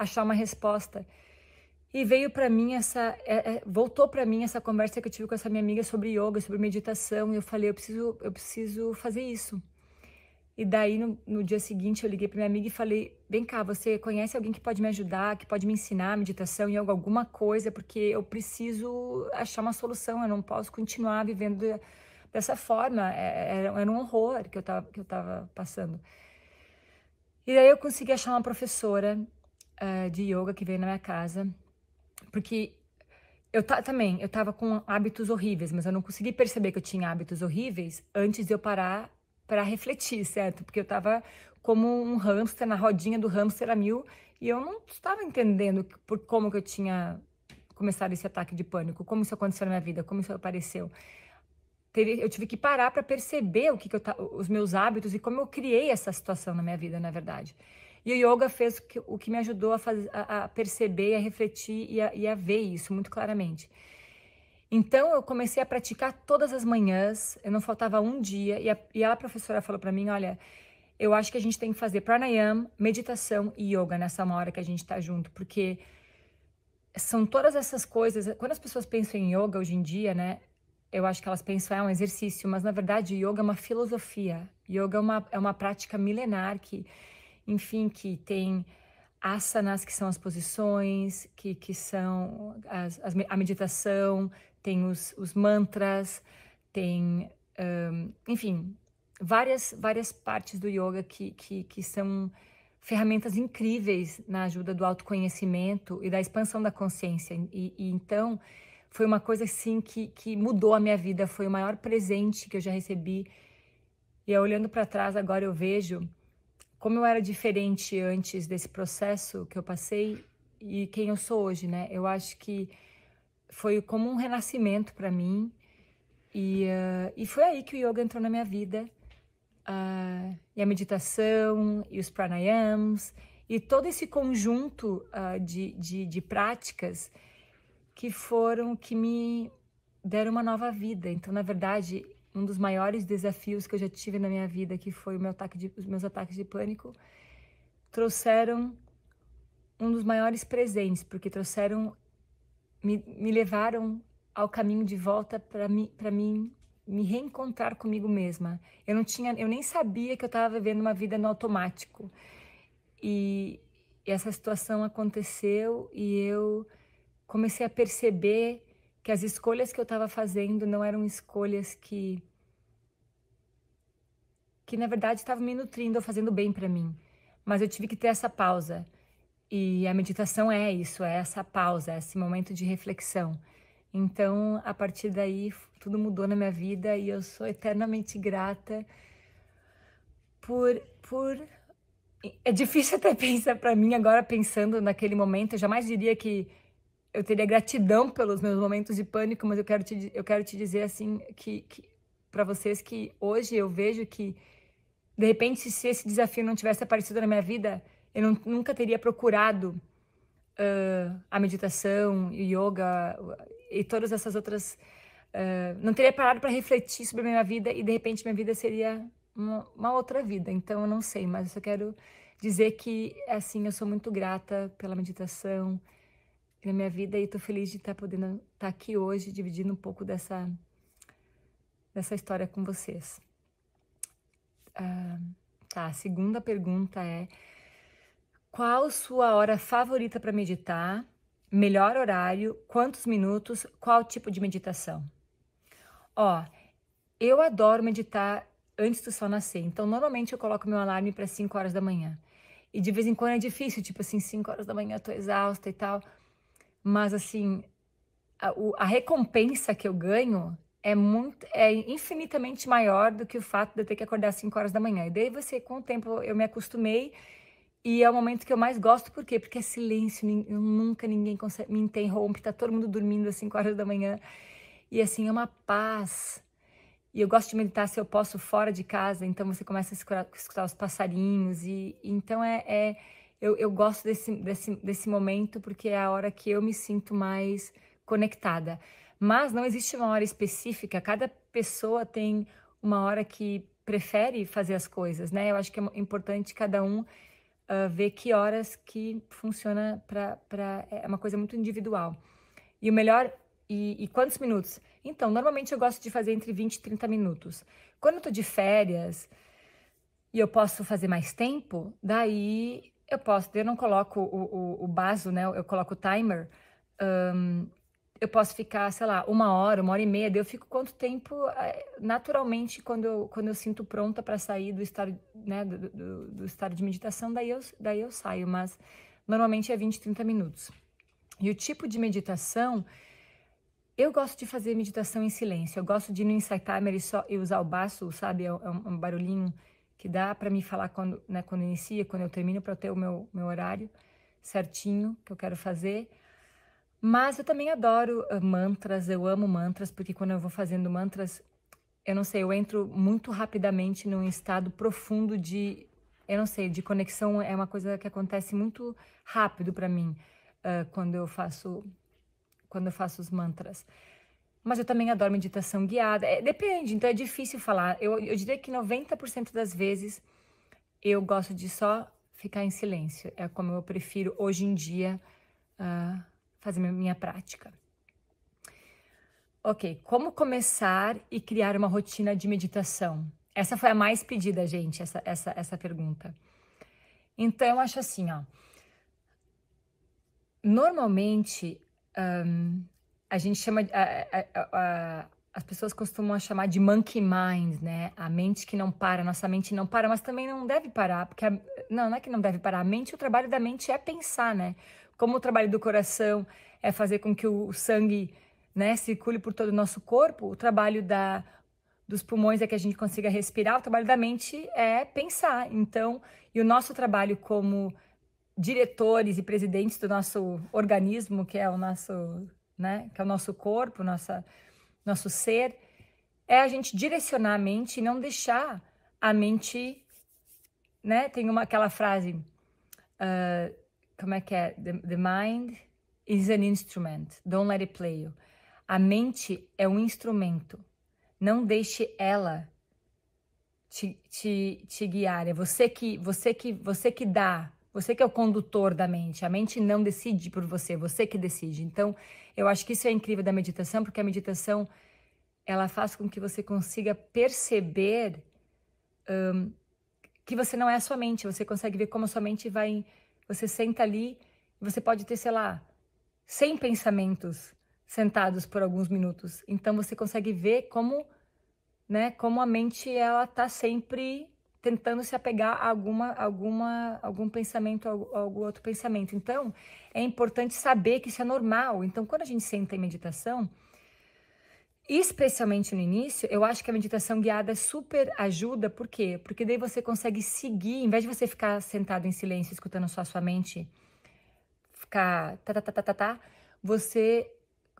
achar uma resposta. E veio para mim essa, é, é, voltou para mim essa conversa que eu tive com essa minha amiga sobre yoga, sobre meditação. E eu falei, eu preciso, eu preciso fazer isso. E daí no, no dia seguinte eu liguei para minha amiga e falei, vem cá, você conhece alguém que pode me ajudar, que pode me ensinar meditação e alguma coisa, porque eu preciso achar uma solução. Eu não posso continuar vivendo dessa forma. É, era, era um horror que eu tava que eu tava passando. E daí eu consegui achar uma professora uh, de yoga que veio na minha casa, porque eu também, eu tava com hábitos horríveis, mas eu não consegui perceber que eu tinha hábitos horríveis antes de eu parar para refletir, certo? Porque eu tava como um hamster na rodinha do hamster a mil e eu não estava entendendo por como que eu tinha começado esse ataque de pânico, como isso aconteceu na minha vida, como isso apareceu. Eu tive que parar para perceber o que, que eu, os meus hábitos e como eu criei essa situação na minha vida, na verdade. E o yoga fez o que, o que me ajudou a, a, a perceber, a refletir e a, e a ver isso muito claramente. Então eu comecei a praticar todas as manhãs, eu não faltava um dia, e a, e a professora falou para mim: olha, eu acho que a gente tem que fazer pranayama, meditação e yoga nessa uma hora que a gente está junto, porque são todas essas coisas. Quando as pessoas pensam em yoga hoje em dia, né? Eu acho que elas pensam ah, é um exercício, mas na verdade yoga é uma filosofia, yoga é uma, é uma prática milenar que enfim, que tem asanas, que são as posições, que, que são as, as, a meditação, tem os, os mantras, tem, um, enfim, várias, várias partes do yoga que, que, que são ferramentas incríveis na ajuda do autoconhecimento e da expansão da consciência. E, e então, foi uma coisa assim que, que mudou a minha vida, foi o maior presente que eu já recebi. E olhando para trás agora eu vejo como eu era diferente antes desse processo que eu passei e quem eu sou hoje, né? Eu acho que foi como um renascimento para mim e, uh, e foi aí que o yoga entrou na minha vida uh, e a meditação e os pranayams e todo esse conjunto uh, de, de, de práticas que foram que me deram uma nova vida. Então, na verdade, um dos maiores desafios que eu já tive na minha vida, que foi meu de, os meus ataques de pânico, trouxeram um dos maiores presentes, porque trouxeram, me, me levaram ao caminho de volta para mim, para mim me reencontrar comigo mesma. Eu não tinha, eu nem sabia que eu estava vivendo uma vida no automático. E essa situação aconteceu e eu comecei a perceber que as escolhas que eu estava fazendo não eram escolhas que que na verdade estavam me nutrindo ou fazendo bem para mim, mas eu tive que ter essa pausa. E a meditação é isso, é essa pausa, é esse momento de reflexão. Então, a partir daí, tudo mudou na minha vida e eu sou eternamente grata por por é difícil até pensar para mim agora pensando naquele momento, eu jamais diria que eu teria gratidão pelos meus momentos de pânico, mas eu quero te, eu quero te dizer assim que, que para vocês que hoje eu vejo que de repente se esse desafio não tivesse aparecido na minha vida, eu não, nunca teria procurado uh, a meditação, o yoga e todas essas outras, uh, não teria parado para refletir sobre a minha vida e de repente minha vida seria uma, uma outra vida. Então eu não sei, mas eu só quero dizer que assim eu sou muito grata pela meditação na minha vida e tô feliz de estar tá podendo estar tá aqui hoje dividindo um pouco dessa dessa história com vocês. Ah, tá, a segunda pergunta é qual sua hora favorita para meditar? Melhor horário, quantos minutos, qual tipo de meditação? Ó, eu adoro meditar antes do sol nascer. Então, normalmente eu coloco meu alarme para 5 horas da manhã. E de vez em quando é difícil, tipo assim, 5 horas da manhã eu tô exausta e tal. Mas assim, a, a recompensa que eu ganho é muito é infinitamente maior do que o fato de eu ter que acordar às 5 horas da manhã. E daí você, com o tempo, eu me acostumei e é o momento que eu mais gosto, por quê? Porque é silêncio, nunca ninguém consegue, me interrompe, tá todo mundo dormindo às 5 horas da manhã. E assim, é uma paz. E eu gosto de meditar se eu posso fora de casa, então você começa a escutar, escutar os passarinhos. e Então é, é eu, eu gosto desse, desse, desse momento porque é a hora que eu me sinto mais conectada. Mas não existe uma hora específica, cada pessoa tem uma hora que prefere fazer as coisas, né? Eu acho que é importante cada um uh, ver que horas que funciona para. É, é uma coisa muito individual. E o melhor. E, e, quantos minutos? Então, normalmente eu gosto de fazer entre 20 e 30 minutos. Quando eu tô de férias e eu posso fazer mais tempo, daí eu posso, eu não coloco o, o, o baso, né? Eu coloco o timer. Um, eu posso ficar, sei lá, uma hora, uma hora e meia, eu fico quanto tempo, eh, naturalmente, quando eu, quando eu sinto pronta para sair do estado, né, do, do, do, estado de meditação, daí eu, daí eu saio, mas normalmente é 20, 30 minutos. E o tipo de meditação, eu gosto de fazer meditação em silêncio, eu gosto de ir no Insight Timer e, só, e usar o baço, sabe, é um, é um barulhinho que dá para me falar quando, né, quando inicia, quando eu termino, para eu ter o meu, meu horário certinho que eu quero fazer. Mas eu também adoro eh, mantras, eu amo mantras, porque quando eu vou fazendo mantras, eu não sei, eu entro muito rapidamente num estado profundo de, eu não sei, de conexão. É uma coisa que acontece muito rápido para mim uh, quando eu faço quando eu faço os mantras. Mas eu também adoro meditação guiada. É, depende, então é difícil falar. Eu, eu diria que 90% das vezes eu gosto de só ficar em silêncio. É como eu prefiro hoje em dia uh, fazer minha prática. Ok, como começar e criar uma rotina de meditação? Essa foi a mais pedida, gente, essa, essa, essa pergunta. Então, eu acho assim, ó. Normalmente, um, a gente chama. A, a, a, as pessoas costumam chamar de monkey mind, né? A mente que não para, nossa mente não para, mas também não deve parar, porque a, não, não é que não deve parar. A mente, o trabalho da mente é pensar, né? Como o trabalho do coração é fazer com que o sangue, né, circule por todo o nosso corpo, o trabalho da dos pulmões é que a gente consiga respirar, o trabalho da mente é pensar. Então, e o nosso trabalho como diretores e presidentes do nosso organismo, que é o nosso né? Que é o nosso corpo, nossa, nosso ser, é a gente direcionar a mente e não deixar a mente, né? Tem uma aquela frase, uh, como é que é? The, the mind is an instrument. Don't let it play you. A mente é um instrumento. Não deixe ela te, te, te guiar. É você que você que você que dá você que é o condutor da mente. A mente não decide por você, é você que decide. Então, eu acho que isso é incrível da meditação, porque a meditação ela faz com que você consiga perceber um, que você não é a sua mente. Você consegue ver como a sua mente vai. Você senta ali, você pode ter, sei lá, 100 pensamentos sentados por alguns minutos. Então você consegue ver como, né, como a mente ela tá sempre tentando se apegar a alguma, alguma, algum pensamento, a algum outro pensamento. Então, é importante saber que isso é normal. Então, quando a gente senta em meditação, especialmente no início, eu acho que a meditação guiada super ajuda, por quê? Porque daí você consegue seguir, em vez de você ficar sentado em silêncio, escutando só a sua mente ficar tá, tá, tá, tá, tá, tá você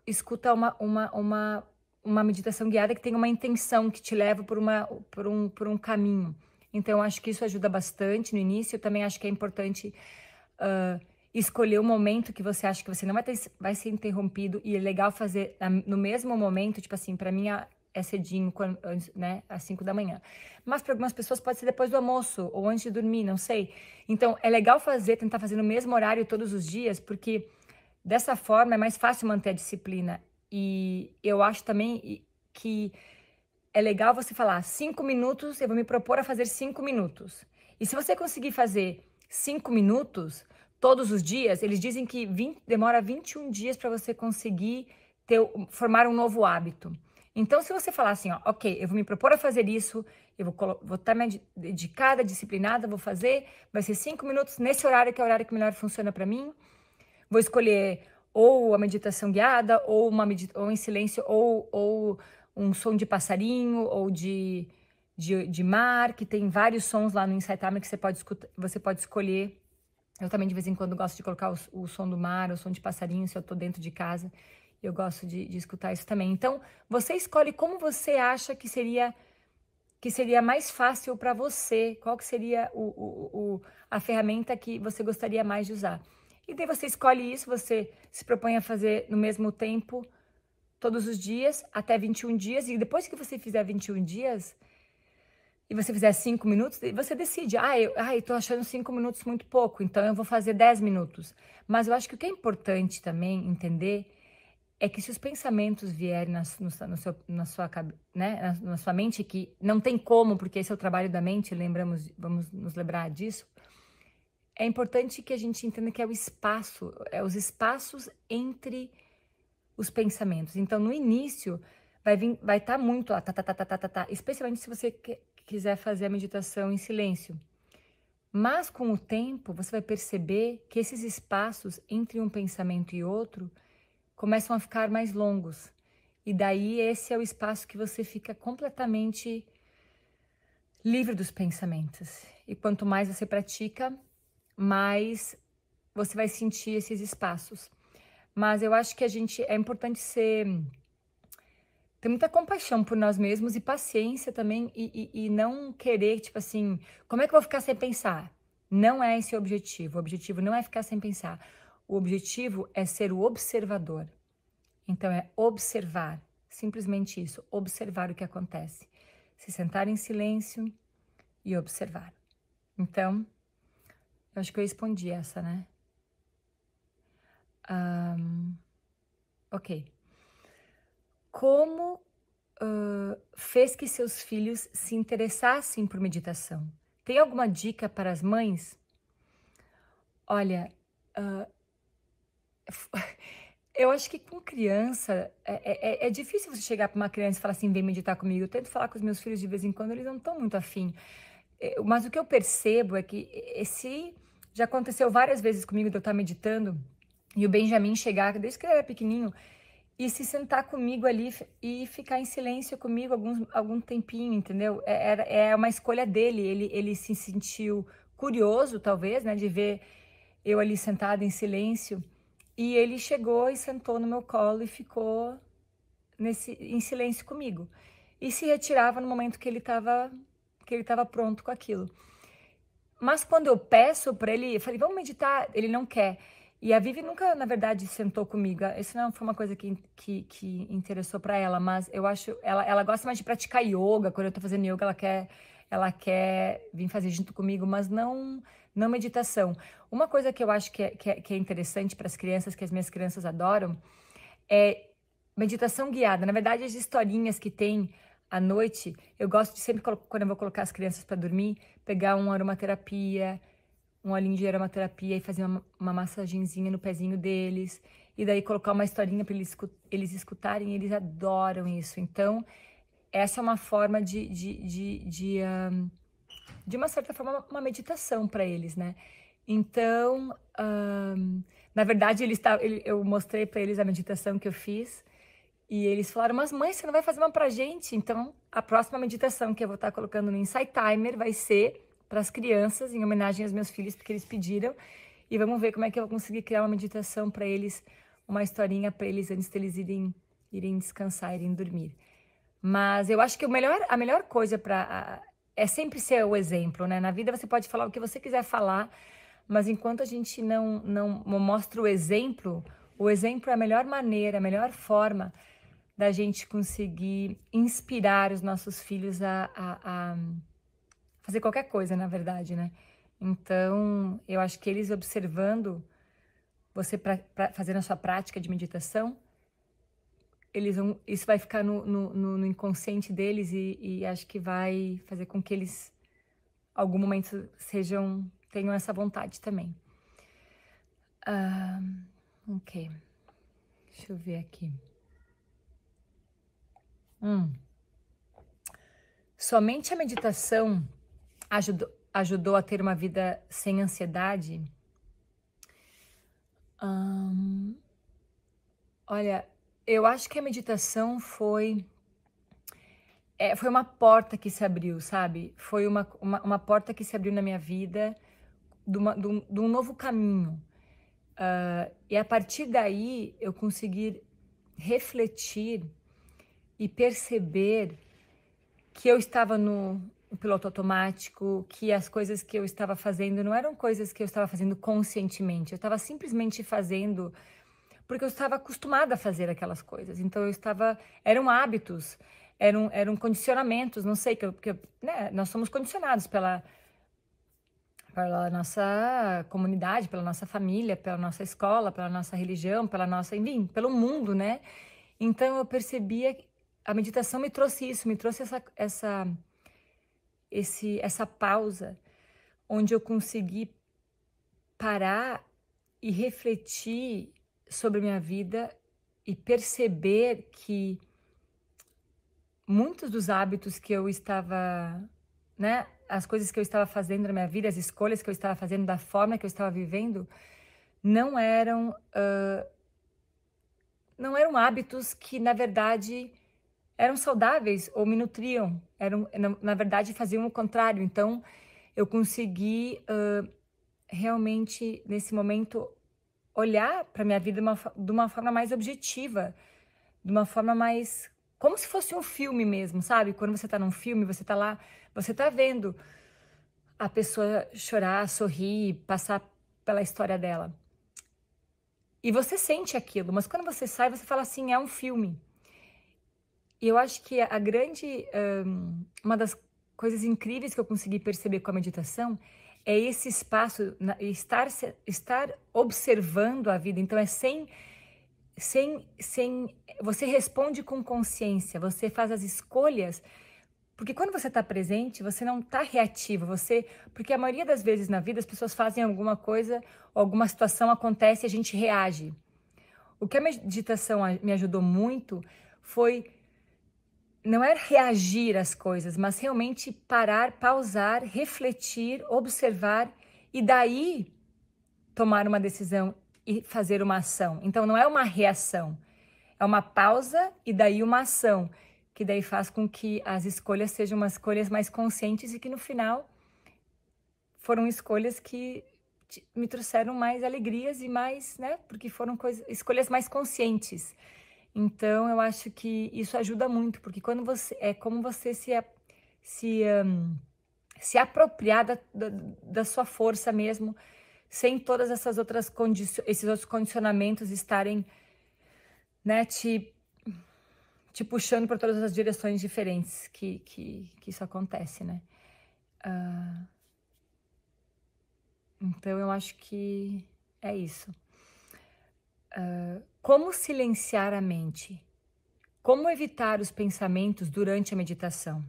escuta uma, uma, uma, uma meditação guiada que tem uma intenção que te leva por, uma, por, um, por um caminho. Então, acho que isso ajuda bastante no início. Eu também acho que é importante uh, escolher o momento que você acha que você não vai, ter, vai ser interrompido. E é legal fazer ah, no mesmo momento, tipo assim, para mim ah, é cedinho, quando, né, às 5 da manhã. Mas para algumas pessoas pode ser depois do almoço ou antes de dormir, não sei. Então, é legal fazer, tentar fazer no mesmo horário todos os dias, porque dessa forma é mais fácil manter a disciplina. E eu acho também que é legal você falar cinco minutos, eu vou me propor a fazer cinco minutos. E se você conseguir fazer cinco minutos todos os dias, eles dizem que 20, demora 21 dias para você conseguir ter, formar um novo hábito. Então, se você falar assim, ó, ok, eu vou me propor a fazer isso, eu vou, vou estar tá me dedicada, disciplinada, vou fazer, vai ser cinco minutos nesse horário, que é o horário que melhor funciona para mim. Vou escolher ou a meditação guiada, ou uma medita ou em silêncio, ou, ou um som de passarinho ou de, de, de mar, que tem vários sons lá no Insight que você pode, escutar, você pode escolher. Eu também, de vez em quando, gosto de colocar o, o som do mar, o som de passarinho, se eu estou dentro de casa. Eu gosto de, de escutar isso também. Então, você escolhe como você acha que seria que seria mais fácil para você, qual que seria o, o, o, a ferramenta que você gostaria mais de usar. E daí você escolhe isso, você se propõe a fazer no mesmo tempo todos os dias, até 21 dias, e depois que você fizer 21 dias, e você fizer 5 minutos, você decide, ah, eu ah, estou achando 5 minutos muito pouco, então eu vou fazer 10 minutos. Mas eu acho que o que é importante também entender é que se os pensamentos vierem na, no, no seu, na, sua, né, na, na sua mente, que não tem como, porque esse é o trabalho da mente, lembramos, vamos nos lembrar disso, é importante que a gente entenda que é o espaço, é os espaços entre os pensamentos. Então, no início, vai vai estar tá muito lá, tá, tá, tá, tá, tá, tá, tá, especialmente se você que, quiser fazer a meditação em silêncio. Mas com o tempo, você vai perceber que esses espaços entre um pensamento e outro começam a ficar mais longos. E daí esse é o espaço que você fica completamente livre dos pensamentos. E quanto mais você pratica, mais você vai sentir esses espaços. Mas eu acho que a gente é importante ser ter muita compaixão por nós mesmos e paciência também e, e, e, não querer, tipo assim, como é que eu vou ficar sem pensar? Não é esse o objetivo. O objetivo não é ficar sem pensar. O objetivo é ser o observador. Então é observar, simplesmente isso, observar o que acontece. Se sentar em silêncio e observar. Então, eu acho que eu respondi essa, né? Um, ok. Como uh, fez que seus filhos se interessassem por meditação? Tem alguma dica para as mães? Olha, uh, eu acho que com criança é, é, é, é difícil você chegar para uma criança e falar assim, vem meditar comigo. Eu tento falar com os meus filhos de vez em quando, eles não estão muito afim. É, mas o que eu percebo é que esse já aconteceu várias vezes comigo de eu estar tá meditando e o Benjamin chegar, desde que ele era pequenininho, e se sentar comigo ali e ficar em silêncio comigo algum, algum tempinho, entendeu? É, é uma escolha dele, ele, ele se sentiu curioso, talvez, né, de ver eu ali sentada em silêncio, e ele chegou e sentou no meu colo e ficou nesse, em silêncio comigo, e se retirava no momento que ele estava que ele estava pronto com aquilo. Mas quando eu peço para ele, eu falei, vamos meditar, ele não quer. E a Vivi nunca, na verdade, sentou comigo. Isso não foi uma coisa que, que, que interessou para ela, mas eu acho. Ela, ela gosta mais de praticar yoga. Quando eu tô fazendo yoga, ela quer, ela quer vir fazer junto comigo, mas não não meditação. Uma coisa que eu acho que é, que é, que é interessante para as crianças, que as minhas crianças adoram, é meditação guiada. Na verdade, as historinhas que tem à noite, eu gosto de sempre, quando eu vou colocar as crianças para dormir, pegar uma aromaterapia um olhinho de aromaterapia e fazer uma, uma massagenzinha no pezinho deles. E daí colocar uma historinha para eles, eles escutarem, eles adoram isso. Então, essa é uma forma de, de, de, de, um, de uma certa forma, uma meditação para eles, né? Então, um, na verdade, eles tavam, eu mostrei para eles a meditação que eu fiz e eles falaram: Mas mãe, você não vai fazer uma para gente? Então, a próxima meditação que eu vou estar tá colocando no Insight Timer vai ser para as crianças, em homenagem aos meus filhos, porque eles pediram. E vamos ver como é que eu vou conseguir criar uma meditação para eles, uma historinha para eles antes deles de irem, irem descansar, irem dormir. Mas eu acho que o melhor, a melhor coisa para é sempre ser o exemplo, né? Na vida você pode falar o que você quiser falar, mas enquanto a gente não não mostra o exemplo, o exemplo é a melhor maneira, a melhor forma da gente conseguir inspirar os nossos filhos a, a, a fazer qualquer coisa, na verdade, né? Então, eu acho que eles observando você pra, pra fazer a sua prática de meditação, eles vão, isso vai ficar no, no, no inconsciente deles e, e, acho que vai fazer com que eles, algum momento, sejam tenham essa vontade também. ok, deixa eu ver aqui. Hum. Somente a meditação ajudou, ajudou a ter uma vida sem ansiedade? olha, eu acho que a meditação foi é, foi uma porta que se abriu, sabe? Foi uma, uma, uma, porta que se abriu na minha vida de, uma, de, um, de um, novo caminho. Uh, e a partir daí eu consegui refletir e perceber que eu estava no, piloto automático, que as coisas que eu estava fazendo não eram coisas que eu estava fazendo conscientemente, eu estava simplesmente fazendo porque eu estava acostumada a fazer aquelas coisas. Então eu estava, eram hábitos, eram eram condicionamentos, não sei que porque, né, nós somos condicionados pela pela nossa comunidade, pela nossa família, pela nossa escola, pela nossa religião, pela nossa, enfim, pelo mundo, né? Então eu percebia a meditação me trouxe isso, me trouxe essa, essa esse essa pausa onde eu consegui parar e refletir sobre minha vida e perceber que muitos dos hábitos que eu estava, né, as coisas que eu estava fazendo na minha vida, as escolhas que eu estava fazendo, da forma que eu estava vivendo, não eram uh, não eram hábitos que na verdade eram saudáveis ou me nutriam, eram na, na verdade faziam o contrário. Então eu consegui uh, realmente nesse momento olhar para minha vida de uma, de uma forma mais objetiva, de uma forma mais como se fosse um filme mesmo, sabe? Quando você está num filme, você está lá, você está vendo a pessoa chorar, sorrir, passar pela história dela. E você sente aquilo, mas quando você sai, você fala assim: é um filme. E eu acho que a grande. Um, uma das coisas incríveis que eu consegui perceber com a meditação é esse espaço, estar, estar observando a vida. Então, é sem. Sem, sem você responde com consciência, você faz as escolhas, porque quando você está presente, você não está reativo, você, porque a maioria das vezes na vida as pessoas fazem alguma coisa, alguma situação acontece e a gente reage. O que a meditação me ajudou muito foi não é reagir às coisas, mas realmente parar, pausar, refletir, observar e daí tomar uma decisão e fazer uma ação. Então não é uma reação, é uma pausa e daí uma ação, que daí faz com que as escolhas sejam umas escolhas mais conscientes e que no final foram escolhas que me trouxeram mais alegrias e mais, né, porque foram coisas, escolhas mais conscientes. Então, eu acho que isso ajuda muito, porque quando você é como você se se um, se apropriar da, da, da, sua força mesmo, sem todas essas outras esses outros condicionamentos estarem, né, te te puxando para todas as direções diferentes que, que, que isso acontece, né? Uh, então eu acho que é isso. Uh, como silenciar a mente? Como evitar os pensamentos durante a meditação?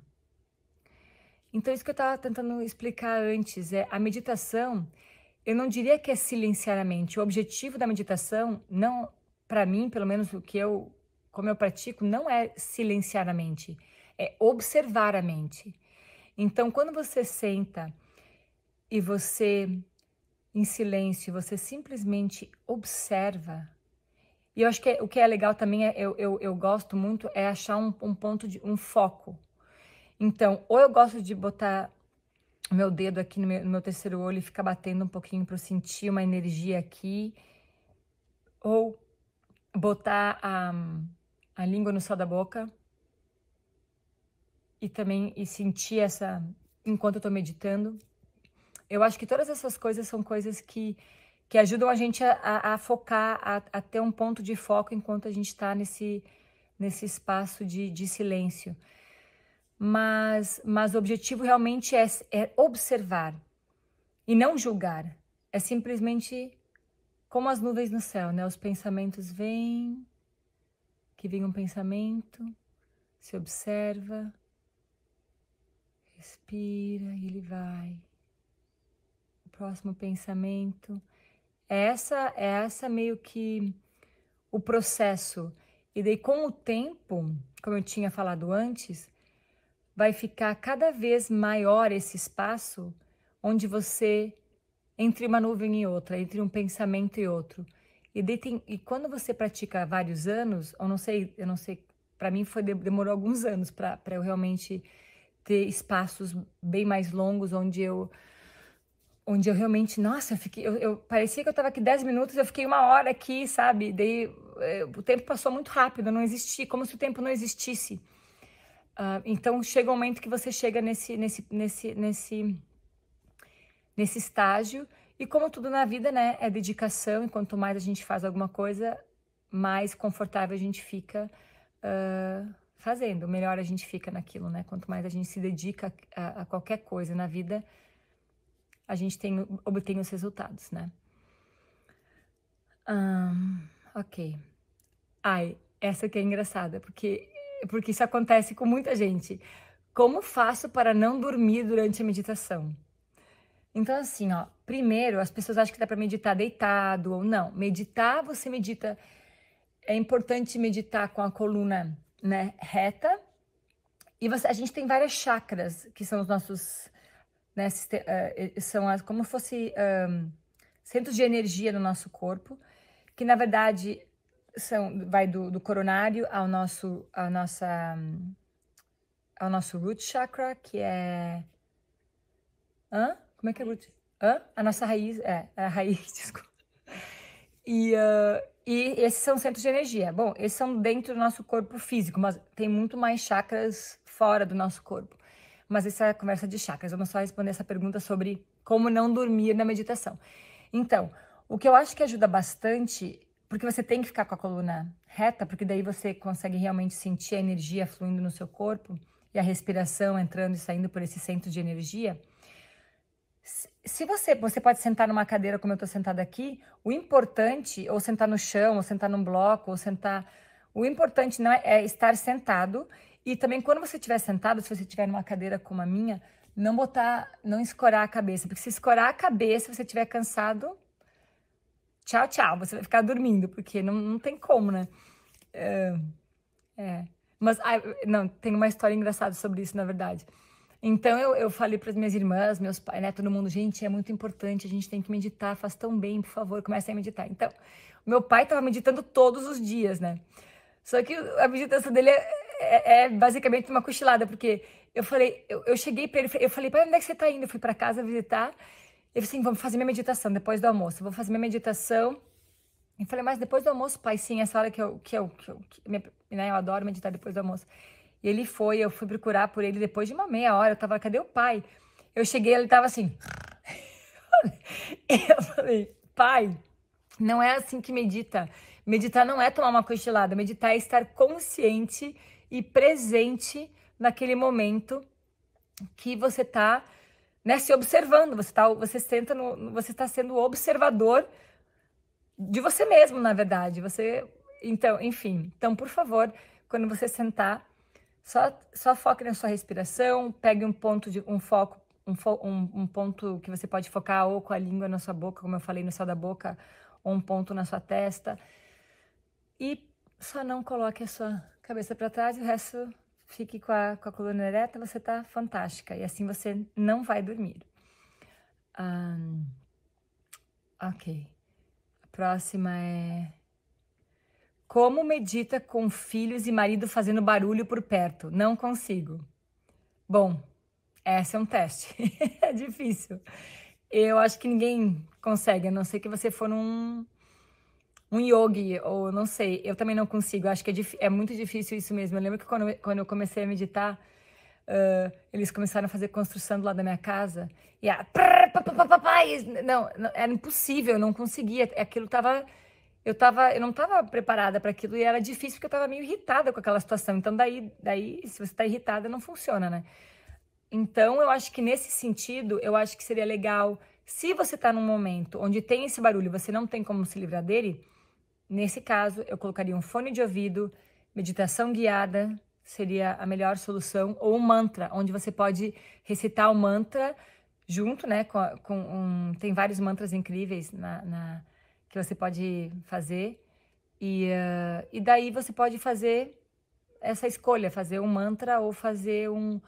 Então, isso que eu estava tentando explicar antes é a meditação. Eu não diria que é silenciar a mente. O objetivo da meditação, não, para mim, pelo menos o que eu, como eu pratico, não é silenciar a mente, é observar a mente. Então, quando você senta e você em silêncio, você simplesmente observa e eu acho que é, o que é legal também, é, eu, eu, eu gosto muito, é achar um, um ponto de um foco. Então, ou eu gosto de botar meu dedo aqui no meu, no meu terceiro olho e ficar batendo um pouquinho para eu sentir uma energia aqui, ou botar a, a língua no céu da boca e também e sentir essa enquanto eu estou meditando. Eu acho que todas essas coisas são coisas que que ajudam a gente a, a focar, a, a, ter um ponto de foco enquanto a gente está nesse, nesse espaço de, de silêncio. Mas, mas o objetivo realmente é, é observar e não julgar. É simplesmente como as nuvens no céu, né? Os pensamentos vêm, que vem um pensamento, se observa, respira e ele vai. O próximo pensamento essa é essa meio que o processo. E daí com o tempo, como eu tinha falado antes, vai ficar cada vez maior esse espaço onde você entre uma nuvem e outra, entre um pensamento e outro. E, daí tem, e quando você pratica vários anos, eu não sei, eu não sei, para mim foi demorou alguns anos para eu realmente ter espaços bem mais longos onde eu onde eu realmente, nossa, eu fiquei, eu, eu parecia que eu estava aqui 10 minutos, eu fiquei uma hora aqui, sabe? Daí eu, eh, o tempo passou muito rápido, não existia, como se o tempo não existisse. Uh, então chega um momento que você chega nesse, nesse, nesse, nesse, nesse estágio e como tudo na vida, né, é dedicação. E quanto mais a gente faz alguma coisa, mais confortável a gente fica. Uh, fazendo, melhor a gente fica naquilo, né? Quanto mais a gente se dedica a, a qualquer coisa na vida, a gente tem, obtém os resultados, né? Um, ok. Ai, essa aqui é engraçada, porque, porque isso acontece com muita gente. Como faço para não dormir durante a meditação? Então, assim, ó, primeiro, as pessoas acham que dá para meditar deitado ou não. Meditar, você medita. É importante meditar com a coluna né, reta. E você, a gente tem várias chakras, que são os nossos né, eh, são as, como fosse um, centros de energia no nosso corpo, que na verdade são vai do, do coronário ao nosso ao nossa ao nosso root chakra, que é Hã? Como é que é root? Hã? A nossa raiz, é, a raiz, desculpa. E, uh, e esses são centros de energia. Bom, esses são dentro do nosso corpo físico, mas tem muito mais chakras fora do nosso corpo mas essa é conversa de chakras. Vamos só responder essa pergunta sobre como não dormir na meditação. Então, o que eu acho que ajuda bastante, porque você tem que ficar com a coluna reta, porque daí você consegue realmente sentir a energia fluindo no seu corpo e a respiração entrando e saindo por esse centro de energia. Se você, você pode sentar numa cadeira como eu estou sentada aqui, o importante, ou sentar no chão, ou sentar num bloco, ou sentar. O importante não é, é estar sentado e também quando você estiver sentado, se você estiver numa cadeira como a minha, não botar, não escorar a cabeça, porque se escorar a cabeça, você estiver cansado, tchau, tchau, você vai ficar dormindo, porque não, não tem como, né? É, é. Mas, ah, não, tem uma história engraçada sobre isso, na verdade. Então, eu, eu falei para as minhas irmãs, meus pais, né, todo mundo, gente, é muito importante, a gente tem que meditar, faz tão bem, por favor, comece a meditar. Então, meu pai estava meditando todos os dias, né? Só que a meditação dele é é, é, basicamente uma cochilada, porque eu falei, eu, eu cheguei para ele, eu falei, pai, onde é que você está indo? Eu fui para casa visitar. Ele falou assim, vamos fazer minha meditação depois do almoço. Vou fazer minha meditação. Eu falei, mas depois do almoço, pai, sim, essa hora que eu, que eu, que eu, que, né, eu adoro meditar depois do almoço. E ele foi, eu fui procurar por ele depois de uma meia hora. Eu tava, cadê o pai? Eu cheguei, ele tava assim. eu falei, pai, não é assim que medita. Meditar não é tomar uma cochilada, meditar é estar consciente e presente naquele momento que você está né, se observando, você está você senta no, você está sendo observador de você mesmo, na verdade. Você então, enfim, então por favor, quando você sentar, só só foque na sua respiração, pegue um ponto de um foco um, fo, um, um ponto que você pode focar ou com a língua na sua boca, como eu falei no céu da boca, ou um ponto na sua testa. E só não coloque a sua cabeça para trás e o resto fique com a, com a coluna ereta, você está fantástica. E assim você não vai dormir. Um, ah, ok. A próxima é. Como medita com filhos e marido fazendo barulho por perto? Não consigo. Bom, esse é um teste. é difícil. Eu acho que ninguém consegue, a não ser que você for num um yogi, ou não sei, eu também não consigo, acho que é, é muito difícil isso mesmo. Eu lembro que quando, quando eu comecei a meditar, uh, eles começaram a fazer construção do lado da minha casa, e a... Não, era impossível, eu não conseguia, é aquilo estava eu tava, eu não estava preparada para aquilo e era difícil porque eu estava meio irritada com aquela situação. Então daí, daí se você está irritada não funciona, né? Então eu acho que nesse sentido, eu acho que seria legal se você está num momento onde tem esse barulho, você não tem como se livrar dele, Nesse caso, eu colocaria um fone de ouvido, meditação guiada seria a melhor solução, ou um mantra, onde você pode recitar o mantra junto, né? Com, com um, tem vários mantras incríveis na, na, que você pode fazer. E, uh, e daí você pode fazer essa escolha, fazer um mantra ou fazer um,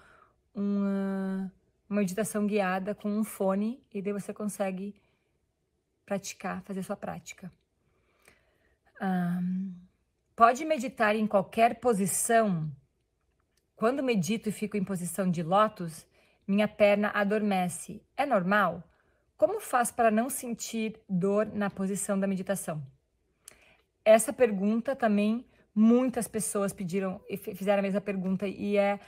um, ah, uma meditação guiada com um fone, e daí você consegue praticar, fazer sua prática pode meditar em qualquer posição. Quando medito e fico em posição de lótus, minha perna adormece. É normal? Como faz para não sentir dor na posição da meditação? Essa pergunta também muitas pessoas pediram e fizeram a mesma pergunta e é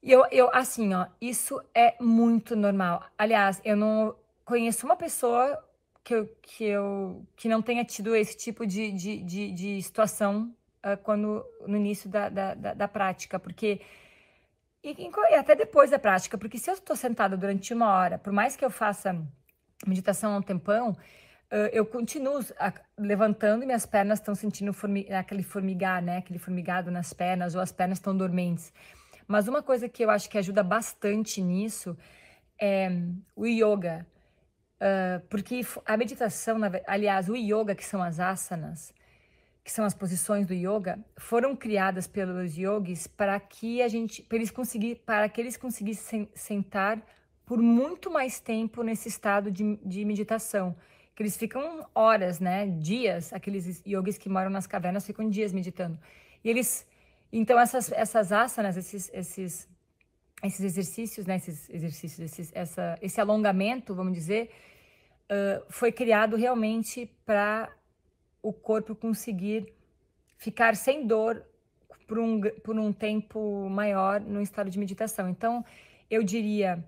e eu, eu, assim, ó, isso é muito normal. Aliás, eu não conheço uma pessoa que eu, que eu que não tenha tido esse tipo de, de, de, de situação uh, quando no início da, da, da, da prática, porque e, e, até depois da prática, porque se eu estou sentada durante uma hora, por mais que eu faça meditação há um tempão, uh, eu continuo a, levantando e minhas pernas estão sentindo formi aquele formigar, né? Aquele formigado nas pernas ou as pernas estão dormentes. Mas uma coisa que eu acho que ajuda bastante nisso é o yoga Uh, porque a meditação, aliás, o yoga, que são as asanas, que são as posições do yoga, foram criadas pelos yogis para que a gente, para eles conseguir, para que eles conseguissem sentar por muito mais tempo nesse estado de, de meditação que eles ficam horas, né, dias, aqueles yogis que moram nas cavernas ficam dias meditando. E eles, então essas essas asanas, esses esses esses exercícios, né, esses exercícios, esses, essa, esse alongamento, vamos dizer, uh, foi criado realmente para o corpo conseguir ficar sem dor por um, por um tempo maior no estado de meditação. Então, eu diria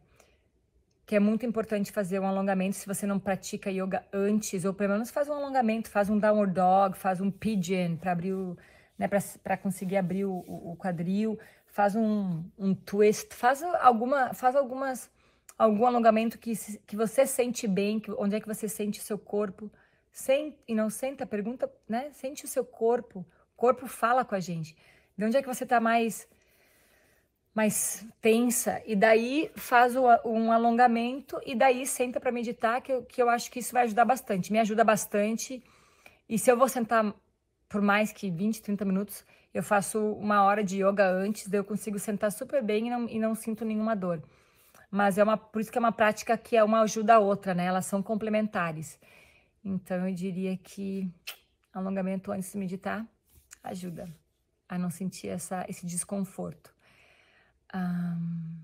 que é muito importante fazer um alongamento se você não pratica yoga antes, ou pelo menos faz um alongamento, faz um downward dog, faz um pigeon para abrir o, né, para conseguir abrir o, o quadril, faz um, um twist, faz alguma, faz algumas algum alongamento que, que você sente bem, que, onde é que você sente o seu corpo. Sente, e não senta, pergunta, né? Sente o seu corpo. O corpo fala com a gente. De onde é que você está mais, mais tensa? E daí faz o, um alongamento e daí senta para meditar, que que eu acho que isso vai ajudar bastante. Me ajuda bastante. E se eu vou sentar por mais que 20, 30 minutos, eu faço uma hora de yoga antes, daí eu consigo sentar super bem e não, e não sinto nenhuma dor. Mas é uma, por isso que é uma prática que é uma ajuda a outra, né? Elas são complementares. Então eu diria que alongamento antes de meditar ajuda a não sentir essa, esse desconforto. Um,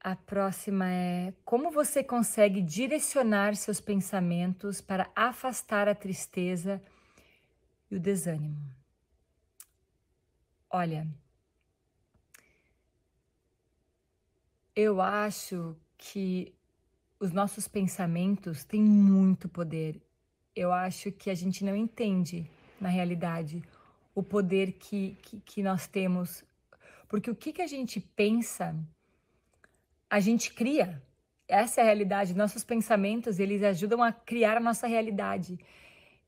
a próxima é como você consegue direcionar seus pensamentos para afastar a tristeza e o desânimo. Olha, eu acho que os nossos pensamentos têm muito poder. Eu acho que a gente não entende, na realidade, o poder que, que, que nós temos. Porque o que, que a gente pensa, a gente cria. Essa é a realidade. Nossos pensamentos, eles ajudam a criar a nossa realidade.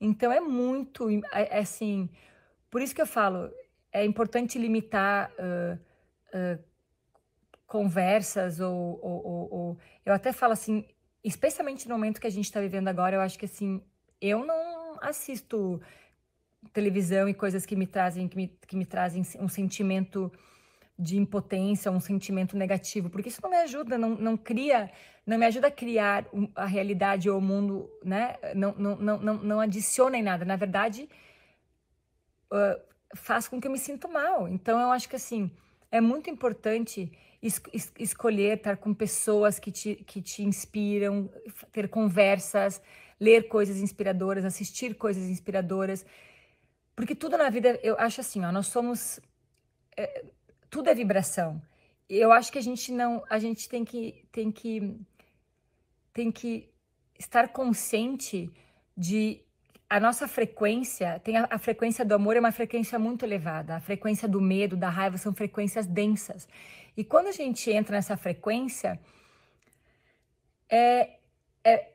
Então é muito, é, é, assim, por isso que eu falo, é importante limitar uh, uh, conversas ou, ou, ou, ou, eu até falo assim, especialmente no momento que a gente está vivendo agora, eu acho que assim, eu não assisto televisão e coisas que me trazem que me, que me trazem um sentimento de impotência, um sentimento negativo, porque isso não me ajuda, não, não cria, não me ajuda a criar a realidade ou o mundo, né? Não, não, não, não, não adiciona em nada. Na verdade, uh, faz com que eu me sinta mal. Então, eu acho que assim, é muito importante es es escolher estar com pessoas que te, que te inspiram, ter conversas, ler coisas inspiradoras, assistir coisas inspiradoras. Porque tudo na vida, eu acho assim, ó, nós somos. É, tudo é vibração. Eu acho que a gente não, a gente tem que tem que tem que estar consciente de a nossa frequência, tem a, a, frequência do amor é uma frequência muito elevada, a frequência do medo, da raiva são frequências densas. E quando a gente entra nessa frequência, é, é,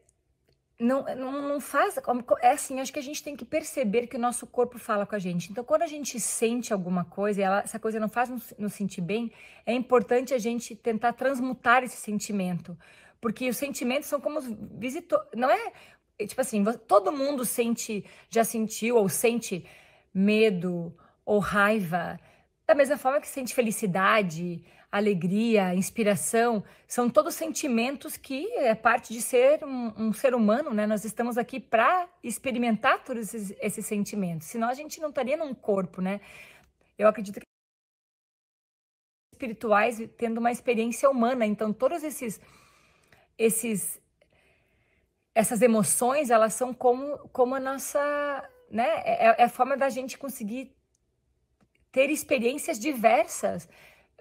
não, não, não faz. É assim, acho que a gente tem que perceber que o nosso corpo fala com a gente. Então, quando a gente sente alguma coisa e ela, essa coisa não faz nos, sentir bem, é importante a gente tentar transmutar esse sentimento. Porque os sentimentos são como os visitor. Não é, é. Tipo assim, todo mundo sente, já sentiu ou sente medo ou raiva, da mesma forma que sente felicidade, alegria, inspiração, são todos sentimentos que é parte de ser um, um ser humano, né? Nós estamos aqui para experimentar todos esses, esses sentimentos. Senão a gente não estaria num corpo, né? Eu acredito que espirituais tendo uma experiência humana. Então todos esses esses essas emoções, elas são como como a nossa, né? É, é, é a forma da gente conseguir ter experiências diversas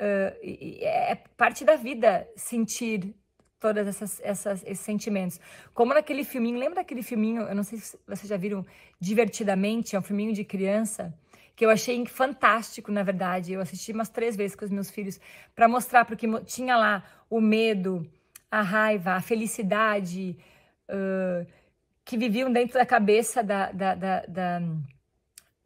Uh, e, é, é parte da vida sentir todas essas, essas, esses sentimentos. Como naquele filminho, lembra daquele filminho, eu não sei se vocês já viram Divertidamente, é um filminho de criança, que eu achei fantástico, na verdade. Eu assisti umas três vezes com os meus filhos para mostrar, porque tinha lá o medo, a raiva, a felicidade uh, que viviam dentro da cabeça da, da, da, da